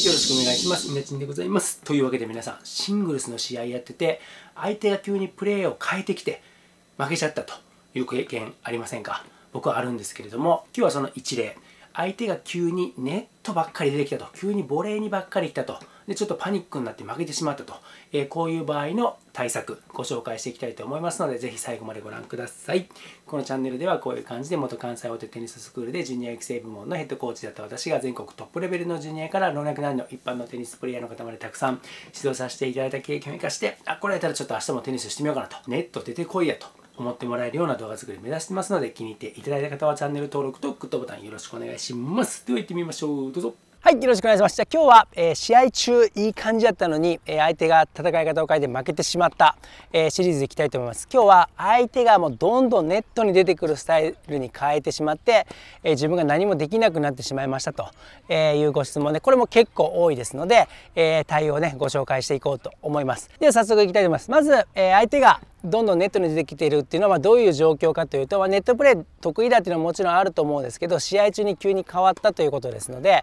。よろしくお願いします。稲ちんでございます。というわけで皆さん、シングルスの試合やってて、相手が急にプレーを変えてきて、負けちゃったという経験ありませんか僕はあるんですけれども、今日はその一例。相手が急にネットばっかり出てきたと、急にボレーにばっかり来たとでちょっとパニックになって負けてしまったと、えー、こういう場合の対策ご紹介していきたいと思いますので、ぜひ最後までご覧ください。このチャンネルではこういう感じで元関西大手テニススクールでジュニア育成部門のヘッドコーチだった私が全国トップレベルのジュニアから老若男女一般のテニスプレーヤーの方までたくさん指導させていただいた経験を生かして、あ、これやったらちょっと明日もテニスしてみようかなと、ネット出てこいやと思ってもらえるような動画作り目指してますので気に入っていただいた方はチャンネル登録とグッドボタンよろしくお願いします。では行ってみましょう。どうぞ。はい、よろしくお願いします。じゃあ今日は、えー、試合中いい感じだったのに、えー、相手が戦い方を変えて負けてしまった、えー、シリーズでいきたいと思います。今日は相手がもうどんどんネットに出てくるスタイルに変えてしまって、え自分が何もできなくなってしまいましたと、えいうご質問で、これも結構多いですので、え対応をね、ご紹介していこうと思います。では早速いきたいと思います。まず、え相手がどんどんネットに出てきているっていうのはどういう状況かというと、まネットプレー得意だっていうのはもちろんあると思うんですけど試合中に急に変わったということですので、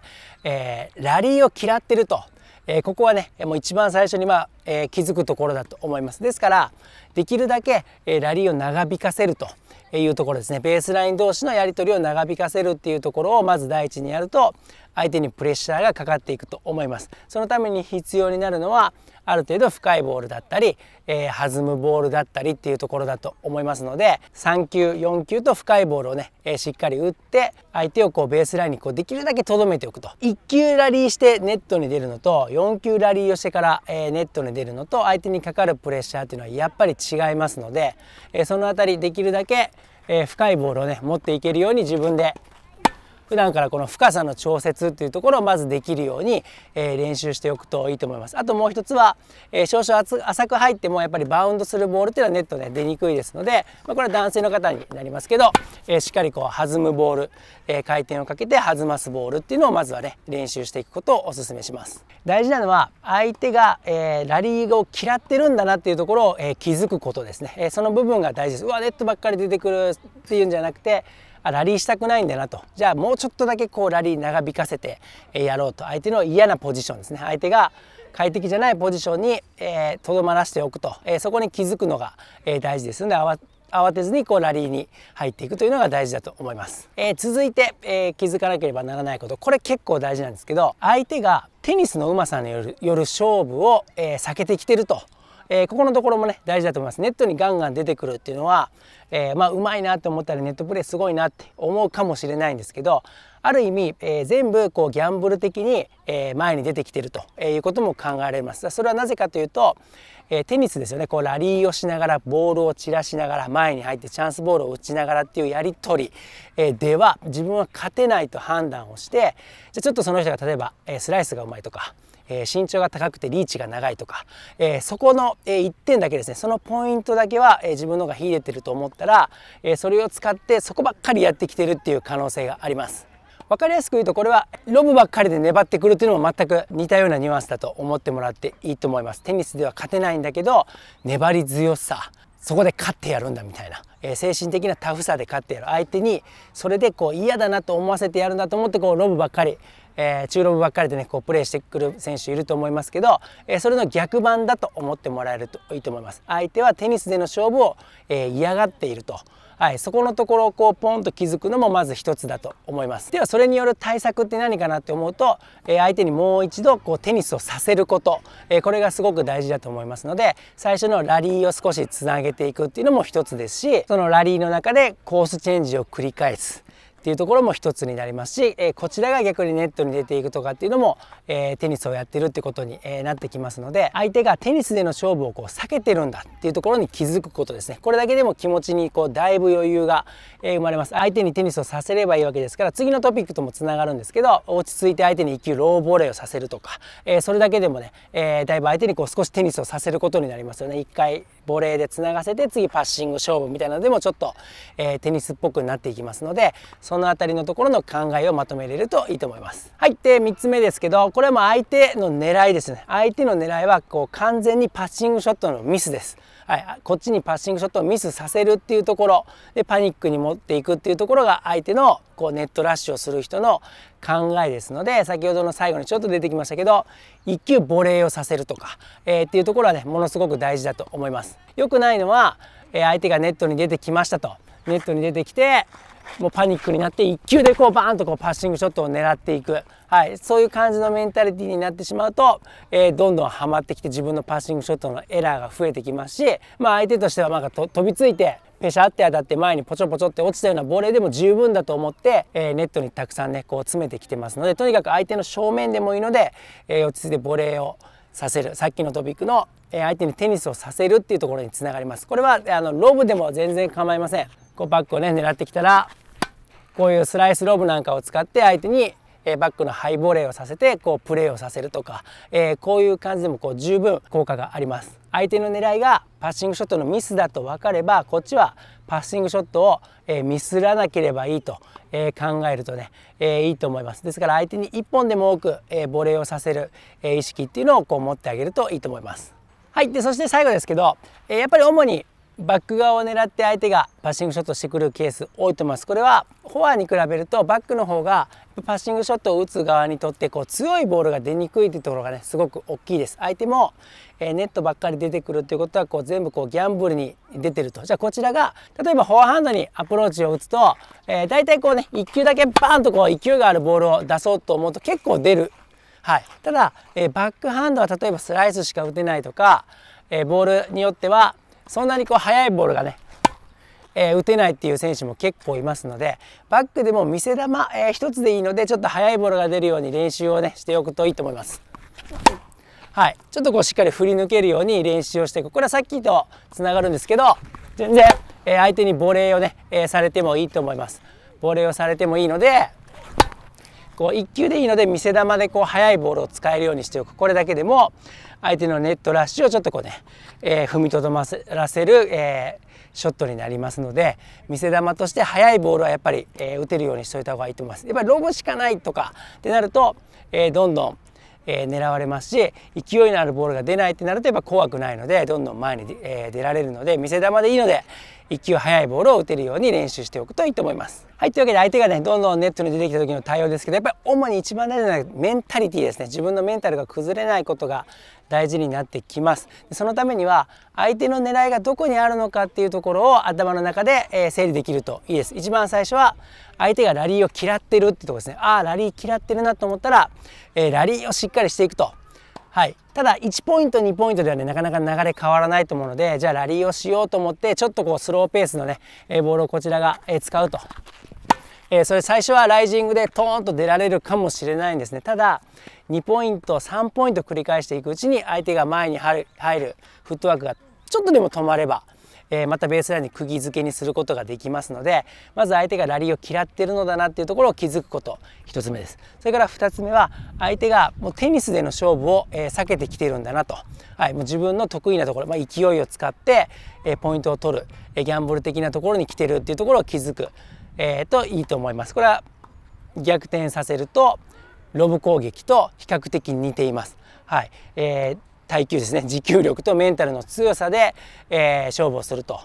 えー、ラリーを嫌ってると、えー、ここはねもう一番最初に、まあえー、気づくところだと思いますですから、できるだけ、えラリーを長引かせるというところですねベースライン同士のやり取りを長引かせるっていうところをまず第一にやると相手にプレッシャーがかかっていくと思いますそのために必要になるのはある程度深いボールだったり、えー、弾むボールだったりっていうところだと思いますので3球4球と深いボールをね、えー、しっかり打って相手をこうベースラインにこうできるだけとどめておくと1球ラリーしてネットに出るのと4球ラリーをしてから、えー、ネットに出るのと相手にかかるプレッシャーっていうのはやっぱり違いますので、えその辺りできるだけ、え深いボールをね持っていけるように自分で普段からこの深さの調節っていうところをまずできるように、えー、練習しておくといいと思いますあともう一つは、えー、少々浅く入ってもやっぱりバウンドするボールっていうのはネットで出にくいですので、まあ、これは男性の方になりますけど、えー、しっかりこう弾むボール、え回転をかけて弾ますボールっていうのをまずはね練習していくことをお勧めします大事なのは相手が、えラリーを嫌ってるんだなっていうところを、え気づくことですね、えその部分が大事ですうわネットばっかり出てくるっていうんじゃなくてあラリーしたくないんだなとじゃあもうちょっとだけこうラリー長引かせてやろうと相手の嫌なポジションですね相手が快適じゃないポジションにとど、まらせておくと、えそこに気づくのが、え大事ですので慌てずにこうラリーに入っていくというのが大事だと思います、えー、続いて、えー、気づかなければならないことこれ結構大事なんですけど相手がテニスのうまさによる勝負を、えー、避けてきてるとえー、ここのところもね大事だと思いますネットにガンガン出てくるっていうのは、えー、まあうまいなと思ったらネットプレーすごいなって思うかもしれないんですけどある意味、えー、全部こうギャンブル的に、えー、前に出てきてるということも考えられますそれはなぜかというと、えー、テニスですよねこうラリーをしながらボールを散らしながら前に入ってチャンスボールを打ちながらっていうやり取り、えー、では自分は勝てないと判断をしてじゃちょっとその人が例えば、えー、スライスがうまいとかえー、身長が高くてリーチが長いとか、えー、そこの、えー、1点だけですねそのポイントだけは、えー、自分の方が秀でてると思ったら、えー、それを使ってそこばっかりやってきてるっていう可能性があります。分かりやすく言うとこれはロブばっかりで粘ってくるっていうのも全く似たようなニュアンスだと思ってもらっていいと思いますテニスでは勝てないんだけど粘り強さそこで勝ってやるんだみたいな、えー、精神的なタフさで勝ってやる相手にそれでこう嫌だなと思わせてやるんだと思ってこうロブばっかりえー、中ロブばっかりでねこうプレーしてくる選手いると思いますけど、えー、それの逆版だと思ってもらえるといいと思います。相手はテニスでの勝負を、えー、嫌がっていると。はい、そこのところをこうポンと気づくのもまず一つだと思いますではそれによる対策って何かなって思うと、えー、相手にもう一度こうテニスをさせること、えー、これがすごく大事だと思いますので最初のラリーを少しつなげていくっていうのも一つですしそのラリーの中でコースチェンジを繰り返すっていうところも一つになりますし、えこちらが逆にネットに出ていくとかっていうのも、えテニスをやってるってことに、えなってきますので相手がテニスでの勝負をこう避けてるんだっていうところに気づくことですねこれだけでも気持ちにこうだいぶ余裕が、え生まれます相手にテニスをさせればいいわけですから次のトピックともつながるんですけど落ち着いて相手に1球ローボレーをさせるとか、えそれだけでもね、えだいぶ相手にこう少しテニスをさせることになりますよね1回ボレーでつながせて次パッシング勝負みたいなのでもちょっと、えテニスっぽくなっていきますのでその辺りのところの考えをまとめれるといいと思います。はいで3つ目ですけどこれも相手の狙いですね相手の狙いはこう完全にパッシングショットのミスです。はい、こっちにパッシングショットをミスさせるっていうところでパニックに持っていくっていうところが相手のこうネットラッシュをする人の考えですので先ほどの最後にちょっと出てきましたけど1球ボレーをさせるとか、えー、っていうところはねものすごく大事だと思います。良くないのは、えー、相手がネットに出てきましたとネットに出てきてもうパニックになって1球でこうバーンとこうパッシングショットを狙っていく。はい、そういう感じのメンタリティになってしまうと、えー、どんどんはまってきて自分のパッシングショットのエラーが増えてきますし、まあ、相手としてはなんか飛びついてペシャって当たって前にポチョポチョって落ちたようなボレーでも十分だと思って、えー、ネットにたくさんねこう詰めてきてますのでとにかく相手の正面でもいいので、えー、落ち着いてボレーをさせるさっきのトピックの、えー、相手にテニスをさせるっていうところにつながりますこれはあのロブでも全然構いませんこうバックをね狙ってきたらこういうスライスロブなんかを使って相手にえバックのハイボレーをさせてこうプレーをさせるとか、えこういう感じでもこう十分効果があります相手の狙いがパッシングショットのミスだと分かればこっちはパッシングショットを、えミスらなければいいと、え考えるとね、えいいと思いますですから相手に1本でも多く、えボレーをさせる、え意識っていうのをこう持ってあげるといいと思いますはいでそして最後ですけど、えやっぱり主にバック側を狙って相手がパッシングショットしてくるケース多いと思います。これはフォアに比べるとバックの方がパッシングショットを打つ側にとってこう強いボールが出にくいというところがねすごく大きいです。相手も、えネットばっかり出てくるということはこう全部こうギャンブルに出てると。じゃあこちらが例えばフォアハンドにアプローチを打つと、えー、大体こうね1球だけバーンとこう勢いがあるボールを出そうと思うと結構出る。はい、ただ、えバックハンドは例えばスライスしか打てないとか、えボールによってはそんなにこう速いボールがね、えー、打てないっていう選手も結構いますのでバックでも見せ球、えー、1つでいいのでちょっと速いボールが出るように練習をねしておくといいと思います。はい、ちょっとこうしっかり振り抜けるように練習をしていくこれはさっきとつながるんですけど全然、えー、相手にボレーをね、えされてもいいと思います。ボレーをされてもいいのでこう1球でいいので見せ球でこう速いボールを使えるようにしておくこれだけでも相手のネットラッシュをちょっとこうね、えー、踏みとどまらせる、えー、ショットになりますので見せ球として速いボールはやっぱり、えー、打てるようにしておいた方がいいと思います。やっぱりロブしかないとかってなると、えー、どんどんえー、狙われますし勢いのあるボールが出ないってなるとやっぱ怖くないのでどんどん前に、えー、出られるので見せ球でいいので、1球速いボールを打てるように練習しておくといいと思います。はい、というわけで相手がねどんどんネットに出てきた時の対応ですけどやっぱり主に一番大事なのはメンタリティですね自分のメンタルが崩れないことが大事になってきますそのためには相手の狙いがどこにあるのかっていうところを頭の中で、え整理できるといいです一番最初は相手がラリーを嫌ってるってとこですねああラリー嫌ってるなと思ったら、えラリーをしっかりしていくとはい、ただ1ポイント2ポイントではねなかなか流れ変わらないと思うのでじゃあラリーをしようと思ってちょっとこうスローペースのね、えボールをこちらが、え使うと、えそれ最初はライジングでトーンと出られるかもしれないんですねただ2ポイント3ポイント繰り返していくうちに相手が前に入るフットワークがちょっとでも止まればえー、またベースラインに釘付けにすることができますのでまず相手がラリーを嫌ってるのだなっていうところを気づくこと1つ目ですそれから2つ目は相手がもうテニスでの勝負を、えー、避けてきてるんだなと、はい、もう自分の得意なところ、まあ、勢いを使って、えー、ポイントを取る、えギャンブル的なところに来てるっていうところを気づく、えー、といいと思います。これは逆転させるとロブ攻撃と比較的似ています。はいえー、耐久ですね持久力とメンタルの強さで、えー、勝負をすると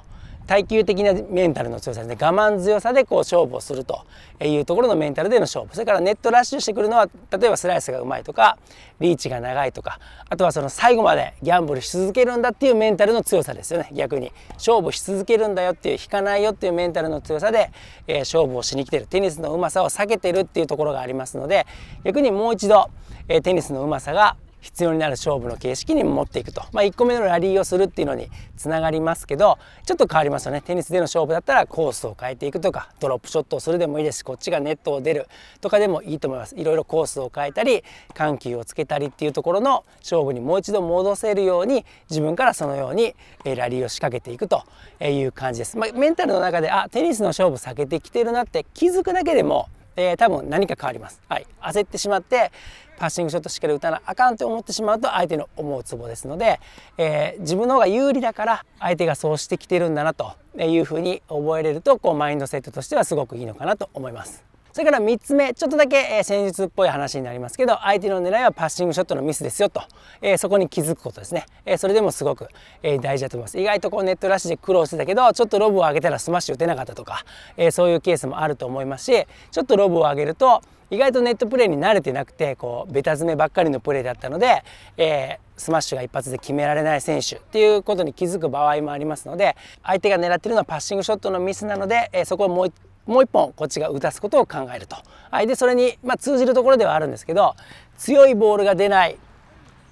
耐久的なメンタルの強さですね我慢強さでこう勝負をするというところのメンタルでの勝負それからネットラッシュしてくるのは例えばスライスがうまいとかリーチが長いとかあとはその最後までギャンブルし続けるんだっていうメンタルの強さですよね逆に勝負し続けるんだよっていう引かないよっていうメンタルの強さで、えー、勝負をしに来てるテニスのうまさを避けてるっていうところがありますので逆にもう一度、えー、テニスのうまさが必要になる勝負の形式に持っていくと、まあ、1個目のラリーをするっていうのにつながりますけどちょっと変わりますよねテニスでの勝負だったらコースを変えていくとかドロップショットをするでもいいですしこっちがネットを出るとかでもいいと思いますいろいろコースを変えたり緩急をつけたりっていうところの勝負にもう一度戻せるように自分からそのようにラリーを仕掛けていくという感じです、まあ、メンタルの中であテニスの勝負避けてきてるなって気づくだけでもえー、多分何か変わります、はい、焦ってしまってパッシングショットしっかり打たなあかんと思ってしまうと相手の思うツボですので、えー、自分の方が有利だから相手がそうしてきてるんだなというふうに覚えれるとこうマインドセットとしてはすごくいいのかなと思います。それから3つ目ちょっとだけ、え戦術っぽい話になりますけど相手の狙いはパッシングショットのミスですよと、えそこに気づくことですね、えそれでもすごく、え大事だと思います意外とこうネットラッシュで苦労してたけどちょっとロブを上げたらスマッシュ打てなかったとか、えそういうケースもあると思いますしちょっとロブを上げると意外とネットプレーに慣れてなくてこうベタ詰めばっかりのプレーだったので、えー、スマッシュが一発で決められない選手っていうことに気づく場合もありますので相手が狙ってるのはパッシングショットのミスなので、えー、そこをもうもう一本こっちが打たすことを考えると、はい、でそれに、まあ、通じるところではあるんですけど強いボールが出ない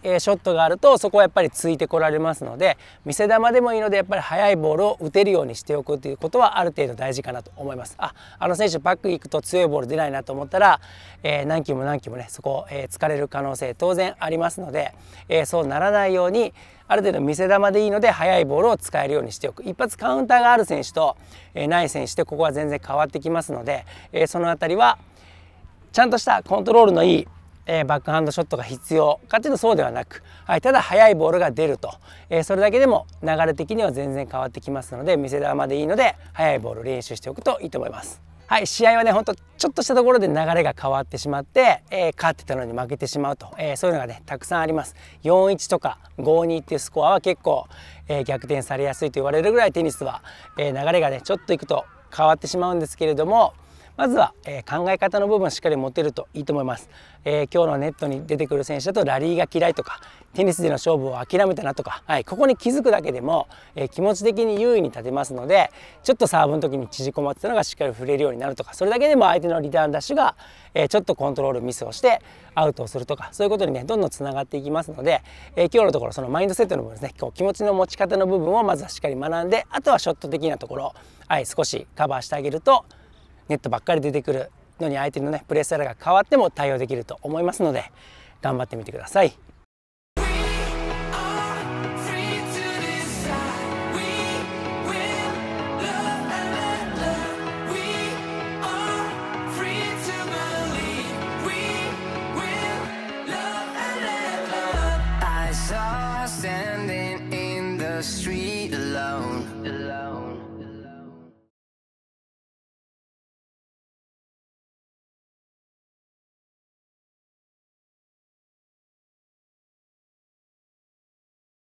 えショットがあるとそこはやっぱりついてこられますので見せ球でもいいのでやっぱり速いボールを打てるようにしておくということはある程度大事かなと思いますああの選手バック行くと強いボール出ないなと思ったら、えー、何球も何球もねそこ、えー、疲れる可能性当然ありますので、えー、そうならないようにある程度見せ球でいいので速いボールを使えるようにしておく一発カウンターがある選手と、えない選手でここは全然変わってきますので、えその辺りはちゃんとしたコントロールのいいえー、バックハンドショットが必要かというとそうではなく、はい、ただ速いボールが出ると、えー、それだけでも流れ的には全然変わってきますので見せ球でいいので速いボールを練習しておくといいと思います。はい、試合はねほんとちょっとしたところで流れが変わってしまって、えー、勝ってたのに負けてしまうと、えー、そういうのがねたくさんあります4-1とか5-2っていうスコアは結構、えー、逆転されやすいと言われるぐらいテニスは、え流れがねちょっといくと変わってしまうんですけれどもまずは、えー、考え方の部分をしっかり持てるといいと思います、えー、今日のネットに出てくる選手だとラリーが嫌いとかテニスでの勝負を諦めたなとか、はい、ここに気づくだけでも、えー、気持ち的に優位に立てますのでちょっとサーブの時に縮こまってたのがしっかり振れるようになるとかそれだけでも相手のリターンダッシュが、えちょっとコントロールミスをしてアウトをするとかそういうことにねどんどんつながっていきますので、え今日のところそのマインドセットの部分ですねこう気持ちの持ち方の部分をまずはしっかり学んであとはショット的なところ、はい、少しカバーしてあげるとネットばっかり出てくるのに相手のねプレースタイルが変わっても対応できると思いますので頑張ってみてください。